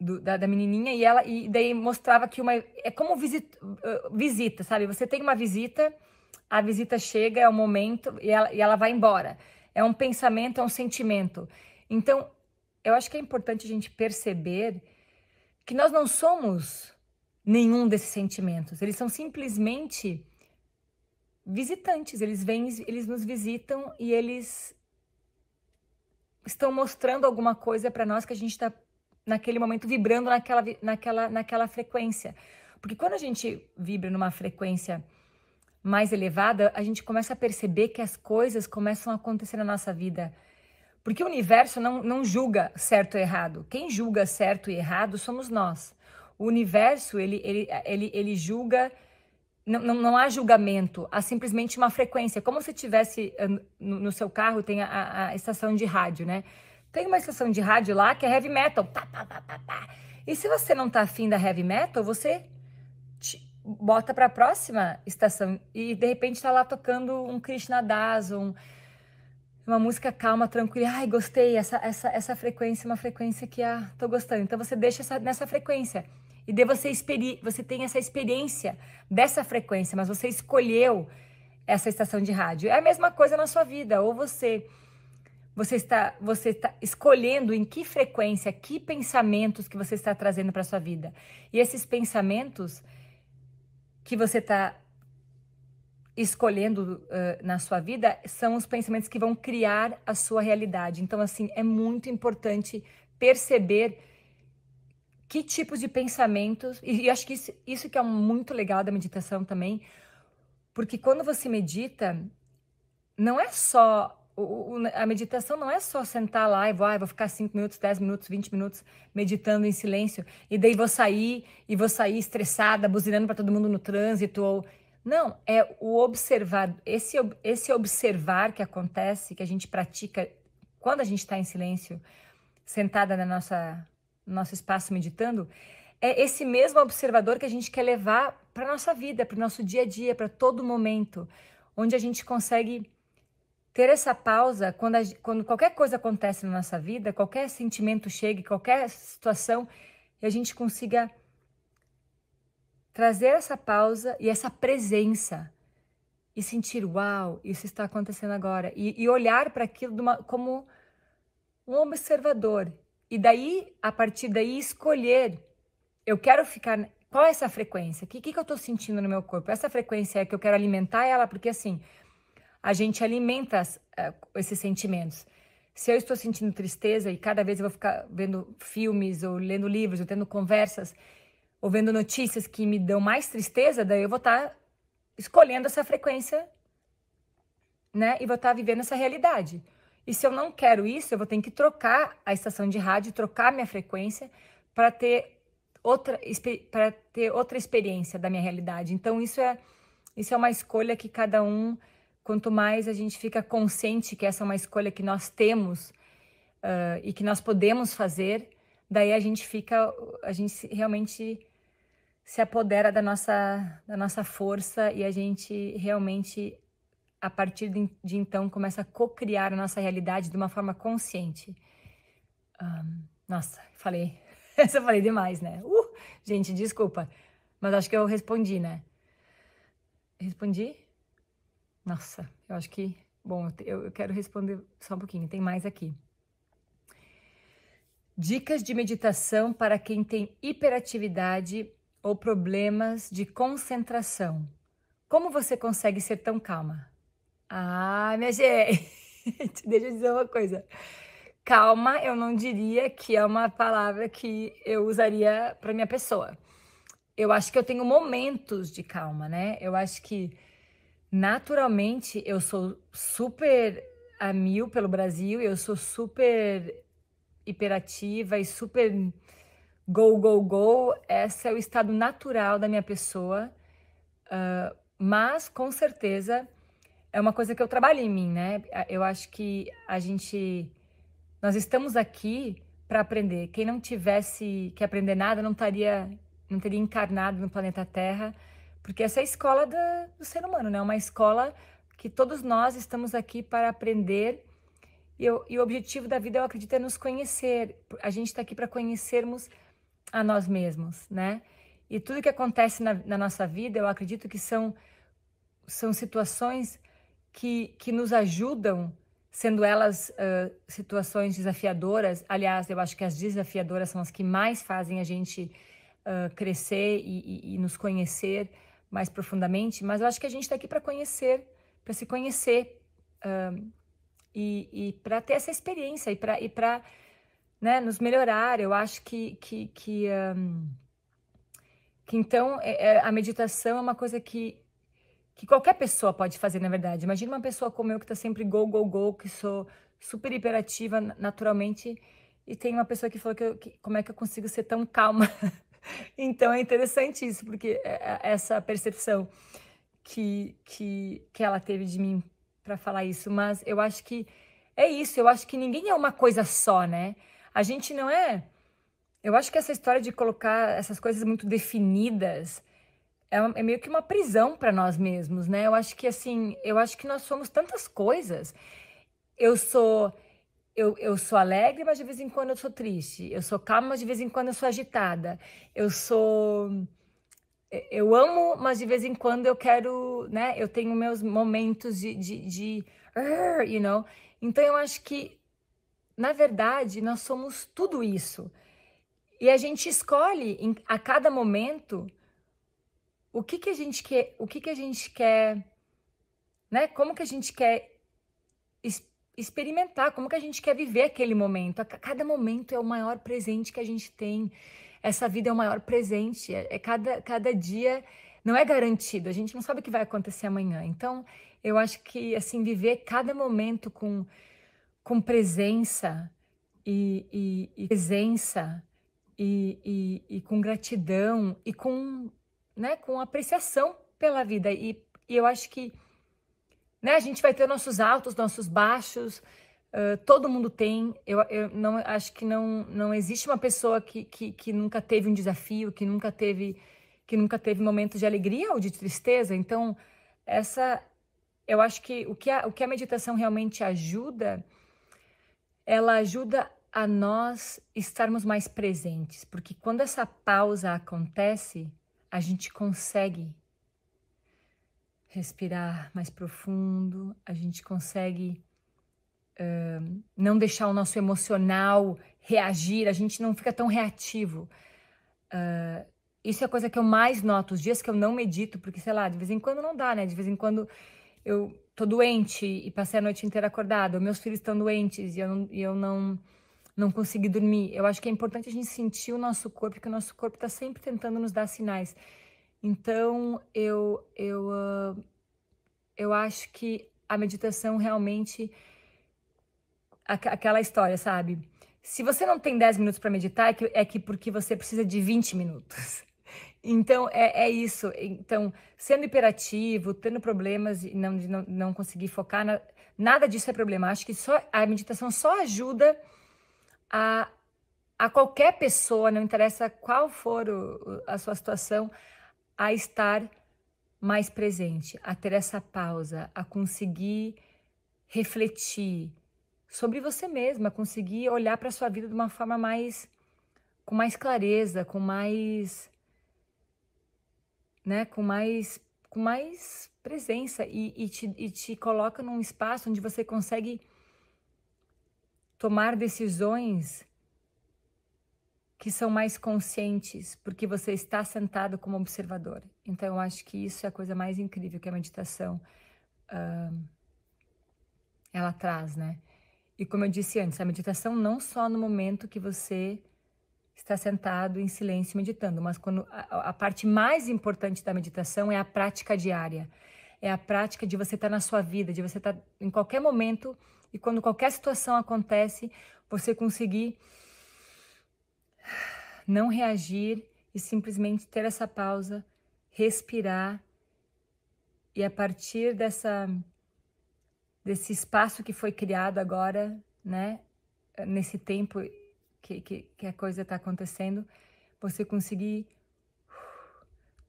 do, da, da, menininha e ela e daí mostrava que uma é como visita, eh, visita, sabe? Você tem uma visita, a visita chega, é o momento e ela, e ela vai embora. É um pensamento, é um sentimento. Então, eu acho que é importante a gente perceber que nós não somos nenhum desses sentimentos. Eles são simplesmente visitantes. Eles vêm, eles nos visitam e eles estão mostrando alguma coisa para nós que a gente está naquele momento vibrando naquela, naquela, naquela frequência. Porque quando a gente vibra numa frequência mais elevada, a gente começa a perceber que as coisas começam a acontecer na nossa vida. Porque o universo não, não julga certo e errado. Quem julga certo e errado somos nós. O universo, ele, ele, ele, ele julga. Não, não, não há julgamento, há simplesmente uma frequência. Como se tivesse eh, no, no seu carro, tem a, a estação de rádio, né? Tem uma estação de rádio lá que é heavy metal. Pá, pá, pá, pá, pá. E se você não tá afim da heavy metal, você bota para a próxima estação e de repente tá lá tocando um Krishna Das, um, uma música calma, tranquila. Ai, gostei, essa, essa, essa frequência é uma frequência que ah, tô gostando. Então você deixa essa, nessa frequência. E de você, experi você tem essa experiência dessa frequência, mas você escolheu essa estação de rádio. É a mesma coisa na sua vida. Ou você você está, você está escolhendo em que frequência, que pensamentos que você está trazendo para sua vida. E esses pensamentos que você está escolhendo uh, na sua vida são os pensamentos que vão criar a sua realidade. Então, assim, é muito importante perceber que tipos de pensamentos. E, e acho que isso, isso que é muito legal da meditação também, porque quando você medita, não é só o, o, né, a meditação não é só sentar lá e vou, ah, vou ficar 5 minutos, 10 minutos, 20 minutos meditando em silêncio e daí vou sair e vou sair estressada, buzinando para todo mundo no trânsito. Ou... Não, é o observar, esse, esse observar que acontece, que a gente pratica quando a gente está em silêncio, sentada na nossa nosso espaço meditando, é esse mesmo observador que a gente quer levar para nossa vida, para o nosso dia a dia, para todo momento, onde a gente consegue ter essa pausa quando, a, quando qualquer coisa acontece na nossa vida, qualquer sentimento chegue, qualquer situação, e a gente consiga trazer essa pausa e essa presença e sentir, uau, isso está acontecendo agora. E, e olhar para aquilo uma, como um observador. E daí, a partir daí, escolher. Eu quero ficar. Qual é essa frequência? O que, que, que eu estou sentindo no meu corpo? Essa frequência é que eu quero alimentar ela, porque assim, a gente alimenta uh, esses sentimentos. Se eu estou sentindo tristeza e cada vez eu vou ficar vendo filmes ou lendo livros ou tendo conversas ou vendo notícias que me dão mais tristeza, daí eu vou estar tá escolhendo essa frequência, né? E vou estar tá vivendo essa realidade. E se eu não quero isso, eu vou ter que trocar a estação de rádio, trocar minha frequência para ter outra para ter outra experiência da minha realidade. Então isso é isso é uma escolha que cada um quanto mais a gente fica consciente que essa é uma escolha que nós temos uh, e que nós podemos fazer, daí a gente fica, a gente realmente se apodera da nossa, da nossa força e a gente realmente, a partir de, de então, começa a co-criar a nossa realidade de uma forma consciente. Um, nossa, falei, essa eu falei demais, né? Uh, gente, desculpa, mas acho que eu respondi, né? Respondi? Nossa, eu acho que. Bom, eu quero responder só um pouquinho, tem mais aqui. Dicas de meditação para quem tem hiperatividade ou problemas de concentração. Como você consegue ser tão calma? Ah, minha gente, deixa eu dizer uma coisa. Calma, eu não diria que é uma palavra que eu usaria para minha pessoa. Eu acho que eu tenho momentos de calma, né? Eu acho que naturalmente eu sou super a mil pelo Brasil, eu sou super hiperativa e super go, go, go. Esse é o estado natural da minha pessoa, uh, mas com certeza é uma coisa que eu trabalho em mim, né? Eu acho que a gente, nós estamos aqui para aprender. Quem não tivesse que aprender nada não estaria, não teria encarnado no planeta Terra porque essa é a escola do ser humano, né? É uma escola que todos nós estamos aqui para aprender. E, eu, e o objetivo da vida, eu acredito, é nos conhecer. A gente está aqui para conhecermos a nós mesmos, né? E tudo que acontece na, na nossa vida, eu acredito que são, são situações que, que nos ajudam sendo elas uh, situações desafiadoras. Aliás, eu acho que as desafiadoras são as que mais fazem a gente uh, crescer e, e, e, nos conhecer mais profundamente, mas eu acho que a gente está aqui para conhecer, para se conhecer e, e para ter essa experiência e para e né, nos melhorar. Eu acho que, que, que, um, que então é, é, a meditação é uma coisa que, que qualquer pessoa pode fazer, na verdade. Imagina uma pessoa como eu que está sempre go, go, go, que sou super hiperativa naturalmente. E tem uma pessoa que falou que, eu, que como é que eu consigo ser tão calma Então é interessante isso, porque é, é, essa percepção que, que, que ela teve de mim para falar isso, mas eu acho que é isso, eu acho que ninguém é uma coisa só, né? A gente não é. Eu acho que essa história de colocar essas coisas muito definidas é, uma, é meio que uma prisão para nós mesmos, né? Eu acho que assim, eu acho que nós somos tantas coisas. Eu sou eu, eu sou alegre, mas de vez em quando eu sou triste. Eu sou calma, mas de vez em quando eu sou agitada. Eu sou. Eu amo, mas de vez em quando eu quero, né? Eu tenho meus momentos de. de, de you know? Então eu acho que, na verdade, nós somos tudo isso. E a gente escolhe em, a cada momento o que, que a gente quer. O que, que a gente quer. Né? Como que a gente quer experimentar como que a gente quer viver aquele momento. Cada momento é o maior presente que a gente tem. Essa vida é o maior presente. É, é, cada, cada dia não é garantido. A gente não sabe o que vai acontecer amanhã. Então, eu acho que assim viver cada momento com com presença e, e, e presença e, e, com gratidão e com né, com apreciação pela vida. E, e eu acho que né? A gente vai ter nossos altos, nossos baixos. Uh, todo mundo tem. Eu, eu não acho que não, não existe uma pessoa que, que, que nunca teve um desafio, que nunca teve que nunca teve momentos de alegria ou de tristeza. Então essa eu acho que o que a, o que a meditação realmente ajuda, ela ajuda a nós estarmos mais presentes, porque quando essa pausa acontece, a gente consegue respirar mais profundo, a gente consegue uh, não deixar o nosso emocional reagir, a gente não fica tão reativo. Uh, isso é a coisa que eu mais noto, os dias que eu não medito, porque sei lá, de vez em quando não dá, né? De vez em quando eu tô doente e passei a noite inteira acordada, meus filhos estão doentes e eu não, e eu não não consegui dormir. Eu acho que é importante a gente sentir o nosso corpo, porque o nosso corpo está sempre tentando nos dar sinais. Então, eu, eu, ah, eu acho que a meditação realmente. Aquela história, sabe? Se você não tem 10 minutos para meditar, é que, é que porque você precisa de 20 minutos. Então, é, é isso. Então, sendo hiperativo, tendo problemas e não, não, não conseguir focar, na, nada disso é problemático. E só, a meditação só ajuda a, a qualquer pessoa, não interessa qual for o, a sua situação, a estar mais presente, a ter essa pausa, a conseguir refletir sobre você mesma, conseguir olhar para sua vida de uma forma mais com mais clareza, com mais né, com mais com mais presença e, e, te, e te coloca num espaço onde você consegue tomar decisões que são mais conscientes, porque você está sentado como observador. Então, eu acho que isso é a coisa mais incrível que a meditação uh, ela traz, né? E como eu disse antes, a meditação não só no momento que você está sentado em silêncio meditando, mas quando a, a parte mais importante da meditação é a prática diária, é a prática de você estar tá na sua vida, de você estar tá em qualquer momento e quando qualquer situação acontece, você conseguir não reagir e simplesmente ter essa pausa, respirar e a partir dessa desse espaço que foi criado agora, né, nesse tempo que, que, que a coisa está acontecendo, você conseguir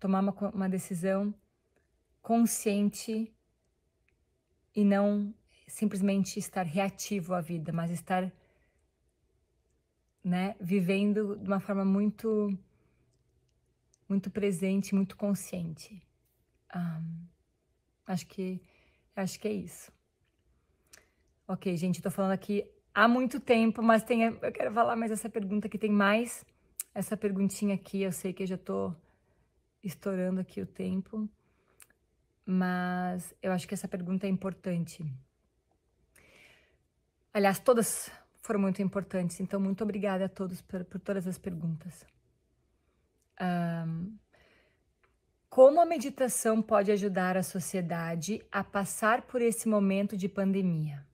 tomar uma, uma decisão consciente e não simplesmente estar reativo à vida, mas estar né, vivendo de uma forma muito muito presente, muito consciente. Um, acho que acho que é isso. Ok, gente, estou falando aqui há muito tempo, mas tem eu quero falar mais essa pergunta que tem mais essa perguntinha aqui. Eu sei que eu já estou estourando aqui o tempo, mas eu acho que essa pergunta é importante. Aliás, todas foram muito importantes. Então, muito obrigada a todos por, por todas as perguntas. Um, como a meditação pode ajudar a sociedade a passar por esse momento de pandemia?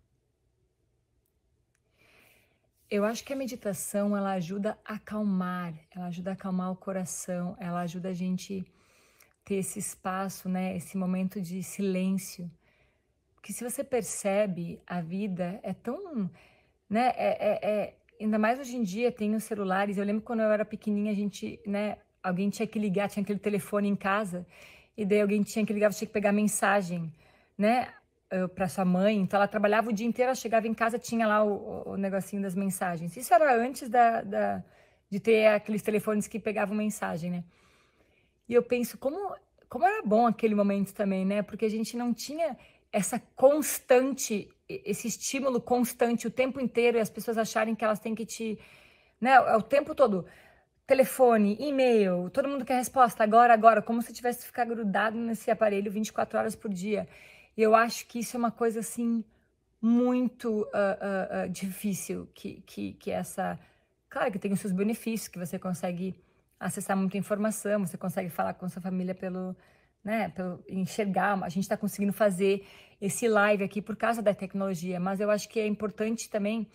Eu acho que a meditação ela ajuda a acalmar, ela ajuda a acalmar o coração, ela ajuda a gente ter esse espaço, né, esse momento de silêncio. Porque se você percebe, a vida é tão né? É, é, é, ainda mais hoje em dia tem os celulares. Eu lembro quando eu era pequenininha, a gente, né? Alguém tinha que ligar, tinha aquele telefone em casa, e daí alguém tinha que ligar, tinha que pegar mensagem, né? Eh, Para sua mãe. Então ela trabalhava o dia inteiro, ela chegava em casa, tinha lá o, o negocinho das mensagens. Isso era antes da, da, de ter aqueles telefones que pegavam mensagem, né? E eu penso como como era bom aquele momento também, né? Porque a gente não tinha essa constante, esse estímulo constante o tempo inteiro e as pessoas acharem que elas têm que te. Né, é o tempo todo. Telefone, e-mail, todo mundo quer resposta agora, agora, como se tivesse que ficar grudado nesse aparelho 24 horas por dia. E eu acho que isso é uma coisa assim muito uh, uh, uh, difícil que, que, que essa. Claro que tem os seus benefícios, que você consegue acessar muita informação, você consegue falar com sua família pelo, né? Para enxergar, a gente está conseguindo fazer esse live aqui por causa da tecnologia, mas eu acho que é importante também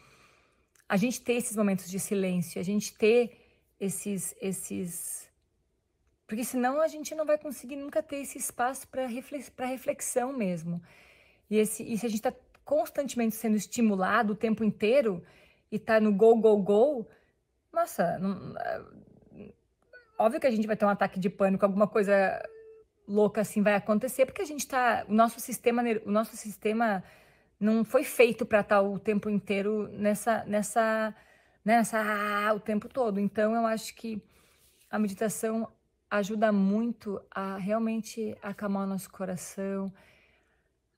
a gente ter esses momentos de silêncio, a gente ter esses esses porque senão a gente não vai conseguir nunca ter esse espaço para reflex, reflexão mesmo. E, esse, e se a gente está constantemente sendo estimulado o tempo inteiro e está no go, go, go, nossa, não, é, óbvio que a gente vai ter um ataque de pânico, alguma coisa louca assim vai acontecer, porque a gente tá, o nosso sistema, o nosso sistema não foi feito para estar tá o tempo inteiro nessa nessa nessa ah, o tempo todo. Então eu acho que a meditação ajuda muito a realmente acalmar o nosso coração,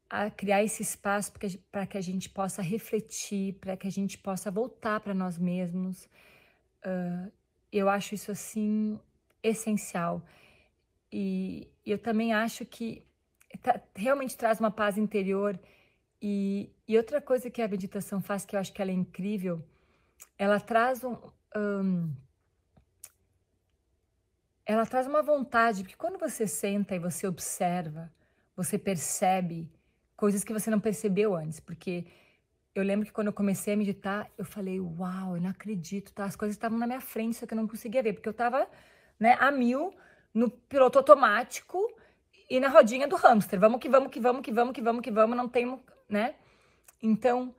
a criar esse espaço para que a gente possa refletir, para que a gente possa voltar para nós mesmos. Uh, eu acho isso assim essencial. E eu também acho que tá, realmente traz uma paz interior. E, e, outra coisa que a meditação faz, que eu acho que ela é incrível, ela traz um, um ela traz uma vontade, porque quando você senta e você observa, você percebe coisas que você não percebeu antes, porque eu lembro que quando eu comecei a meditar, eu falei, uau, eu não acredito, tá? As coisas estavam na minha frente, só que eu não conseguia ver, porque eu estava né, a mil no piloto automático e na rodinha do hamster. Vamos que vamos, que vamos, que vamos, que vamos, que vamos, não tem, né? Então,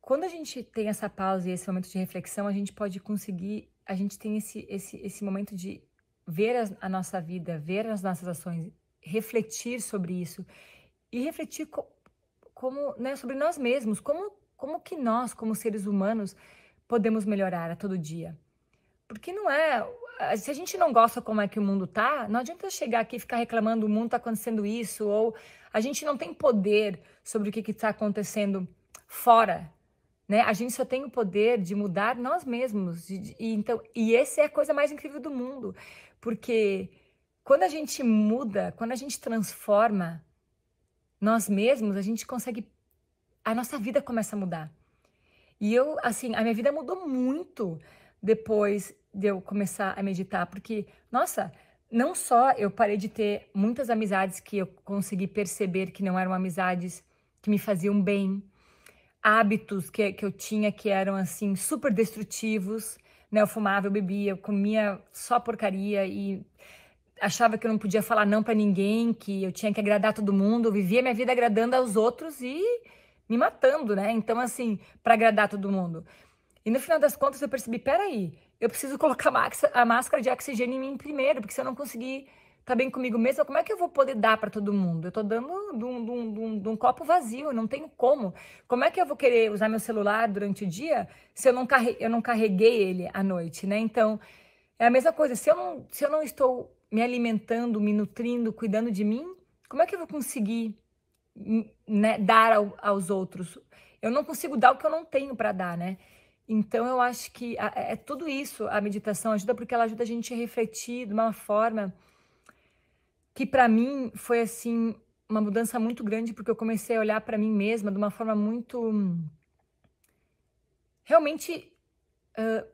quando a gente tem essa pausa e esse momento de reflexão, a gente pode conseguir, a gente tem esse, esse, esse momento de ver a, a nossa vida, ver as nossas ações, refletir sobre isso e refletir co, como, né, sobre nós mesmos, como, como que nós, como seres humanos, podemos melhorar a todo dia. Porque não é ah, se a gente não gosta como é que o mundo tá, não adianta chegar aqui e ficar reclamando o mundo tá acontecendo isso ou a gente não tem poder sobre o que está acontecendo fora, né? A gente só tem o poder de mudar nós mesmos e, e então e essa é a coisa mais incrível do mundo, porque quando a gente muda, quando a gente transforma nós mesmos, a gente consegue a nossa vida começa a mudar. E eu assim, a minha vida mudou muito depois de eu começar a meditar, porque, nossa, não só eu parei de ter muitas amizades que eu consegui perceber que não eram amizades que me faziam bem, hábitos que, que eu tinha que eram assim super destrutivos, né? Eu fumava, eu bebia, eu comia só porcaria e achava que eu não podia falar não para ninguém, que eu tinha que agradar todo mundo, eu vivia minha vida agradando aos outros e me matando, né? Então assim, para agradar todo mundo. E no final das contas eu percebi, peraí, eu preciso colocar a máscara de oxigênio em mim primeiro, porque se eu não conseguir tá bem comigo mesma, como é que eu vou poder dar para todo mundo? Eu estou dando de um, de, um, de um, copo vazio, eu não tenho como. Como é que eu vou querer usar meu celular durante o dia se eu não, carre... eu não carreguei ele à noite, né? Então, é a mesma coisa. Se eu, não, se eu não estou me alimentando, me nutrindo, cuidando de mim, como é que eu vou conseguir hum, né, dar ao, aos outros? Eu não consigo dar o que eu não tenho para dar, né? Então, eu acho que é, é tudo isso a meditação ajuda, porque ela ajuda a gente a refletir de uma forma que, para mim, foi assim uma mudança muito grande, porque eu comecei a olhar para mim mesma de uma forma muito. Realmente. Uh,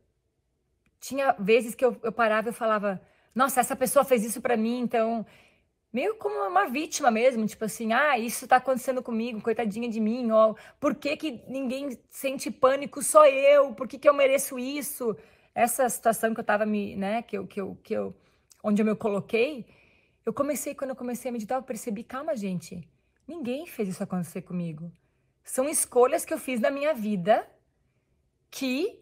tinha vezes que eu, eu parava e falava: Nossa, essa pessoa fez isso para mim, então meio como uma vítima mesmo, tipo assim, ah, isso tá acontecendo comigo, coitadinha de mim, ó, por que, que ninguém sente pânico, só eu, por que, que eu mereço isso? Essa situação que eu tava me, né, que eu, que eu, que eu, onde eu me coloquei, eu comecei, quando eu comecei a meditar, eu percebi, calma, gente, ninguém fez isso acontecer comigo. São escolhas que eu fiz na minha vida que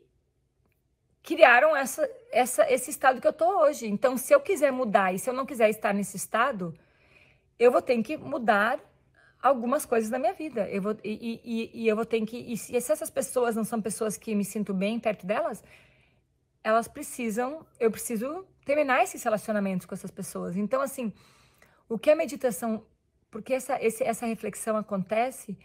criaram essa, essa, esse estado que eu estou hoje. Então, se eu quiser mudar e se eu não quiser estar nesse estado, eu vou ter que mudar algumas coisas na minha vida. Eu vou, e, e, e eu vou ter que. E se, essas pessoas não são pessoas que me sinto bem perto delas, elas precisam. Eu preciso terminar esses relacionamentos com essas pessoas. Então, assim, o que a meditação. Porque essa, esse, essa reflexão acontece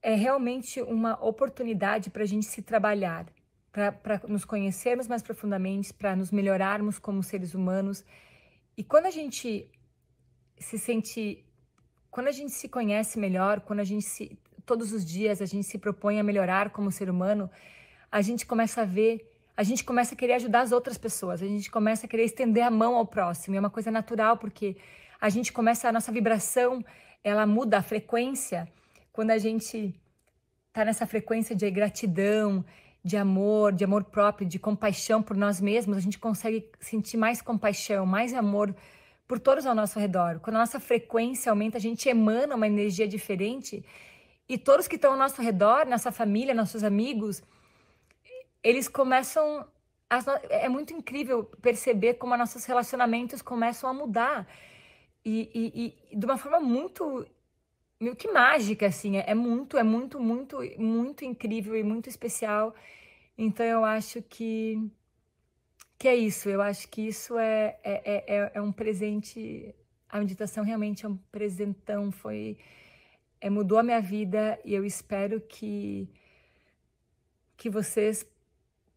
é realmente uma oportunidade para a gente se trabalhar para nos conhecermos mais profundamente, para nos melhorarmos como seres humanos. E quando a gente se sente, quando a gente se conhece melhor, quando a gente se, todos os dias a gente se propõe a melhorar como ser humano, a gente começa a ver, a gente começa a querer ajudar as outras pessoas, a gente começa a querer estender a mão ao próximo. E é uma coisa natural porque a gente começa a nossa vibração, ela muda a frequência quando a gente está nessa frequência de gratidão, de amor, de amor próprio, de compaixão por nós mesmos, a gente consegue sentir mais compaixão, mais amor por todos ao nosso redor. Quando a nossa frequência aumenta, a gente emana uma energia diferente e todos que estão ao nosso redor, nossa família, nossos amigos, eles começam. No... É muito incrível perceber como nossos relacionamentos começam a mudar. E, e, e de uma forma muito meio que mágica, assim. É, é, muito, é muito, muito, muito incrível e muito especial. Então eu acho que que é isso. Eu acho que isso é, é, é, é, é um presente. A meditação realmente é um presentão. Foi é, mudou a minha vida e eu espero que que vocês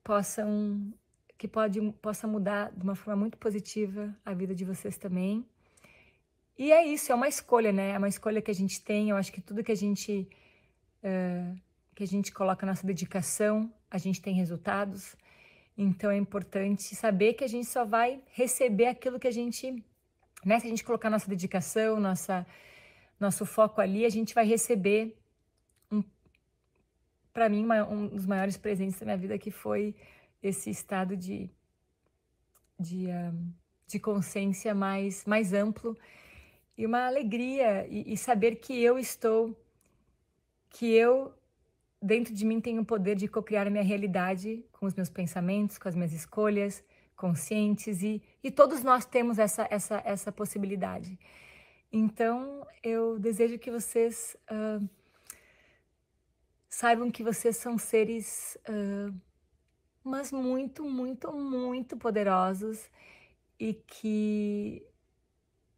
possam que pode possa mudar de uma forma muito positiva a vida de vocês também. E é isso, é uma escolha, né? É uma escolha que a gente tem. Eu acho que tudo que a gente uh, que a gente coloca nossa dedicação, a gente tem resultados. Então é importante saber que a gente só vai receber aquilo que a gente, né? Se a gente colocar nossa dedicação, nossa nosso foco ali, a gente vai receber um, para mim um dos maiores presentes da minha vida que foi esse estado de de, um, de consciência mais mais amplo e uma alegria e, e saber que eu estou, que eu dentro de mim tenho o poder de cocriar a minha realidade com os meus pensamentos, com as minhas escolhas conscientes e, e todos nós temos essa, essa, essa possibilidade. Então, eu desejo que vocês uh, saibam que vocês são seres, uh, mas muito, muito, muito poderosos e que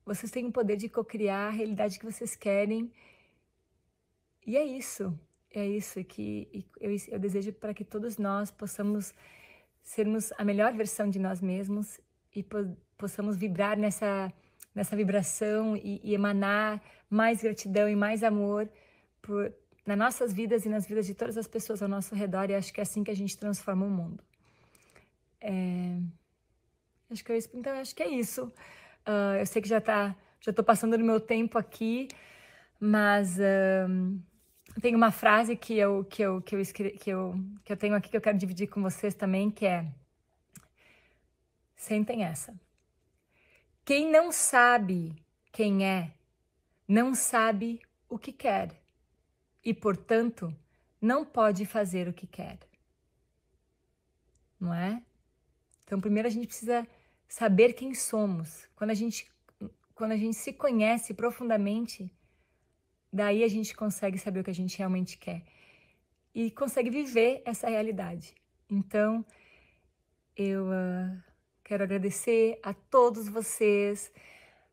vocês têm o poder de cocriar a realidade que vocês querem. E é isso. É isso que eu, eu desejo para que todos nós possamos sermos a melhor versão de nós mesmos e po possamos vibrar nessa, nessa vibração e, e, emanar mais gratidão e mais amor por, nas nossas vidas e nas vidas de todas as pessoas ao nosso redor. E acho que é assim que a gente transforma o mundo. É... Acho que isso. então, acho que é isso. Uh, eu sei que já tá, já estou passando no meu tempo aqui, mas uh, tem uma frase que eu que eu que eu, escre que eu que eu tenho aqui que eu quero dividir com vocês também, que é sentem essa. Quem não sabe quem é, não sabe o que quer e, portanto, não pode fazer o que quer. Não é? Então, primeiro a gente precisa saber quem somos. Quando a gente quando a gente se conhece profundamente, daí a gente consegue saber o que a gente realmente quer e consegue viver essa realidade. Então, eu uh, quero agradecer a todos vocês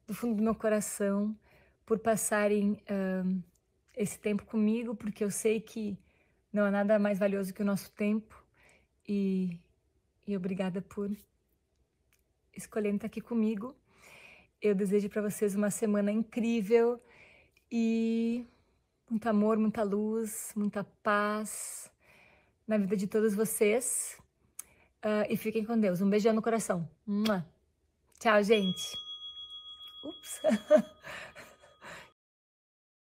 do fundo do meu coração por passarem uh, esse tempo comigo, porque eu sei que não há nada mais valioso que o nosso tempo e, e obrigada por Escolhendo estar aqui comigo. Eu desejo para vocês uma semana incrível e muito amor, muita luz, muita paz na vida de todos vocês. Uh, e fiquem com Deus. Um beijão no coração. Mua. Tchau, gente. Ups.